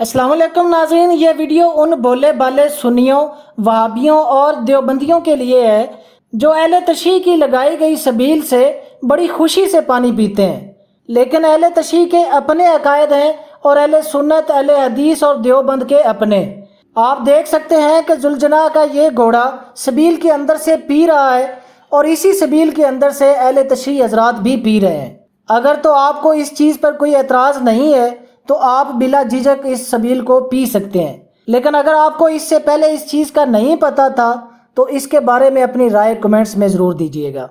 असलम नाजीन ये वीडियो उन भोले भाले सुनियों वहाबियों और देवबंदियों के लिए है जो अहल तशी की लगाई गई सबील से बड़ी खुशी से पानी पीते हैं लेकिन अहल तशी के अपने अकायद हैं और अहल सुन्नत अहल हदीस और देवबंद के अपने आप देख सकते हैं कि जुलजना का ये घोड़ा सबील के अंदर से पी रहा है और इसी सबील के अंदर से अहल तशी हजरात भी पी रहे हैं अगर तो आपको इस चीज़ पर कोई एतराज़ नहीं है तो आप बिला झिझक इस सबील को पी सकते हैं लेकिन अगर आपको इससे पहले इस चीज़ का नहीं पता था तो इसके बारे में अपनी राय कमेंट्स में ज़रूर दीजिएगा